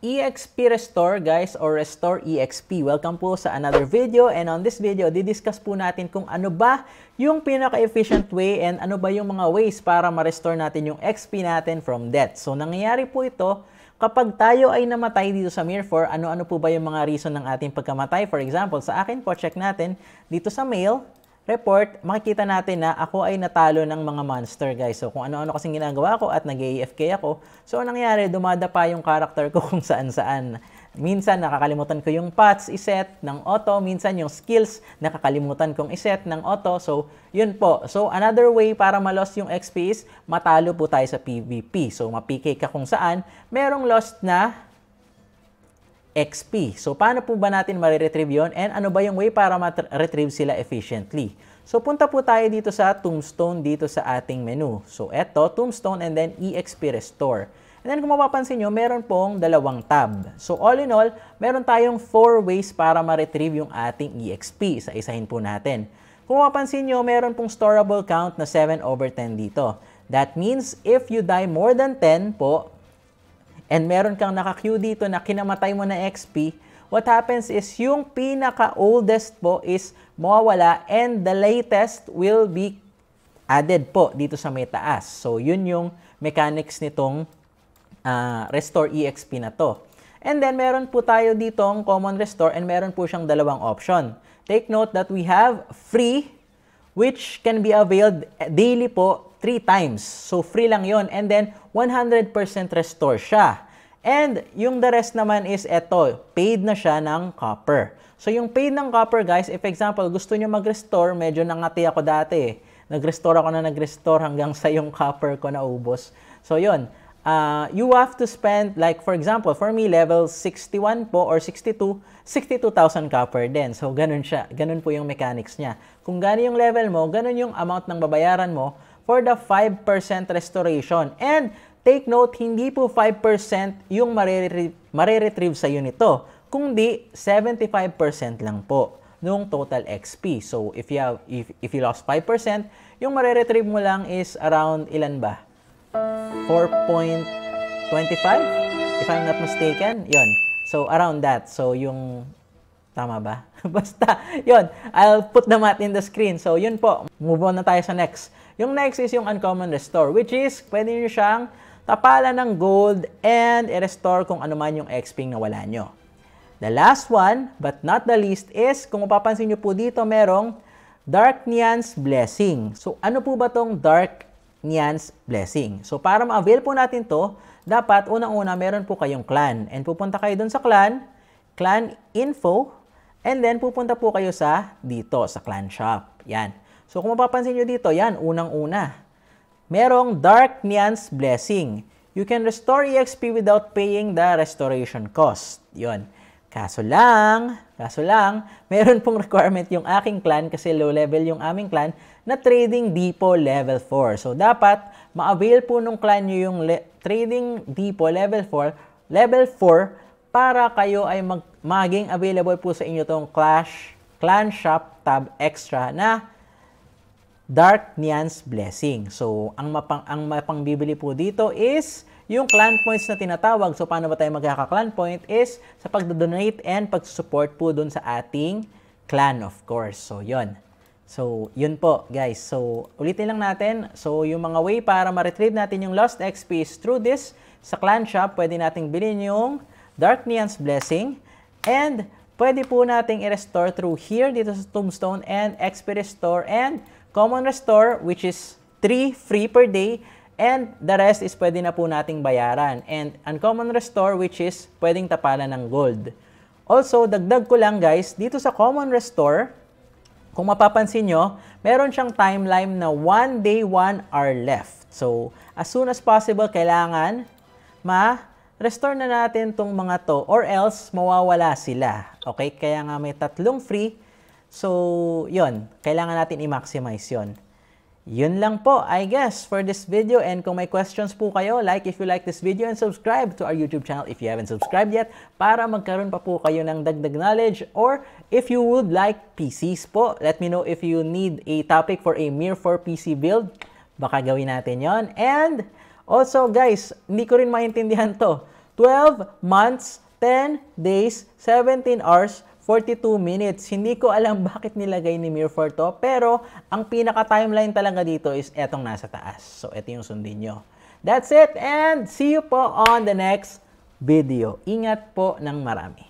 EXP Restore guys or Restore EXP. Welcome po sa another video and on this video, didiscuss po natin kung ano ba yung pinaka-efficient way and ano ba yung mga ways para ma-restore natin yung XP natin from death. So nangyayari po ito kapag tayo ay namatay dito sa Mirfor, ano-ano po ba yung mga reason ng ating pagkamatay? For example, sa akin po, check natin dito sa mail, report, makikita natin na ako ay natalo ng mga monster guys. So kung ano-ano kasing ginagawa ko at nag-AFK ako, so anong nangyari, dumadapa yung character ko kung saan-saan. Minsan nakakalimutan ko yung paths iset ng auto, minsan yung skills nakakalimutan kong iset ng auto. So, yun po. So, another way para malos yung XP is matalo po tayo sa PvP. So, ma ka kung saan, merong lost na XP. So, paano po ba natin mariretrieve yon and ano ba yung way para ma-retrieve sila efficiently? So, punta po tayo dito sa tombstone dito sa ating menu. So, eto, tombstone and then EXP restore. And then, kung mapapansin nyo, meron pong dalawang tab. So, all in all, meron tayong four ways para ma-retrieve yung ating EXP. Isa-isahin po natin. Kung mapapansin nyo, meron pong storable count na 7 over 10 dito. That means, if you die more than 10 po, and meron kang naka-queue dito na kinamatay mo na XP, what happens is yung pinaka-oldest po is mawawala and the latest will be added po dito sa may taas. So, yun yung mechanics nitong uh, restore EXP na to. And then, meron po tayo ditong common restore and meron po siyang dalawang option. Take note that we have free which can be availed daily po 3 times. So free lang yon And then 100% restore siya. And yung the rest naman is eto, paid na siya ng copper. So yung paid ng copper guys, if example gusto nyo mag-restore, medyo nangati ako dati eh. Nag-restore ako na nag-restore hanggang sa yung copper ko na ubos. So yon uh, ah, you have to spend, like for example, for me, level 61 po or 62, 62,000 copper din. So, ganun siya. Ganun po yung mechanics niya. Kung gano'n yung level mo, ganun yung amount ng babayaran mo for the 5% restoration. And take note, hindi po 5% yung mariretrieve, retrieve sa nito, kundi 75% lang po nung total XP. So if you have, if, if you lost 5%, yung mariretrieve mo lang is around ilan ba? 4.25 if I'm not mistaken. 'Yon. So around that. So yung tama ba? Basta 'yon. I'll put the math in the screen. So 'yun po. Move on na tayo sa next. Yung next is yung Uncommon Restore, which is pwede nyo siyang tapalan ng gold and i-restore kung ano man yung XP na wala nyo. The last one, but not the least, is kung mapapansin nyo po dito, merong Dark Nian's Blessing. So, ano po ba tong Dark Nian's Blessing? So, para ma-avail po natin to, dapat unang-una meron po kayong clan. And pupunta kayo dun sa clan, clan info, and then pupunta po kayo sa dito, sa clan shop. Yan. So kung mapapansin nyo dito, yan, unang-una. Merong dark Nyan's blessing. You can restore EXP without paying the restoration cost. Yon. Kaso lang, kaso lang, meron pong requirement yung aking clan kasi low level yung aming clan na trading depot level 4. So dapat ma-avail po nung clan nyo yung trading depot level 4, level 4 para kayo ay mag maging available po sa inyo tong clash clan shop tab extra na Dark Nian's Blessing. So, ang, mapang, ang mapangbibili po dito is yung clan points na tinatawag. So, paano ba tayo magkaka-clan point is sa pagdo-donate and pag-support po dun sa ating clan, of course. So, yon So, yun po, guys. So, ulitin lang natin. So, yung mga way para ma-retrieve natin yung lost XP is through this. Sa clan shop, pwede nating bilhin yung Dark Nian's Blessing. And, pwede po nating i-restore through here dito sa Tombstone and XP Restore and common restore which is 3 free per day and the rest is pwede na po nating bayaran. And uncommon restore which is pwedeng tapalan ng gold. Also, dagdag ko lang guys, dito sa common restore, kung mapapansin nyo, meron siyang timeline na 1 day, 1 hour left. So, as soon as possible, kailangan ma-restore na natin tong mga to or else mawawala sila. Okay, kaya nga may tatlong free So, yon Kailangan natin i-maximize yon Yun lang po, I guess, for this video. And kung may questions po kayo, like if you like this video and subscribe to our YouTube channel if you haven't subscribed yet para magkaroon pa po kayo ng dagdag knowledge. Or if you would like PCs po, let me know if you need a topic for a Mir 4 PC build. Baka gawin natin yon And also, guys, hindi ko rin maintindihan to. 12 months, 10 days, 17 hours, 42 minutes. Hindi ko alam bakit nilagay ni Mirfor to, pero ang pinaka-timeline talaga dito is etong nasa taas. So, eto yung sundin nyo. That's it and see you po on the next video. Ingat po ng marami.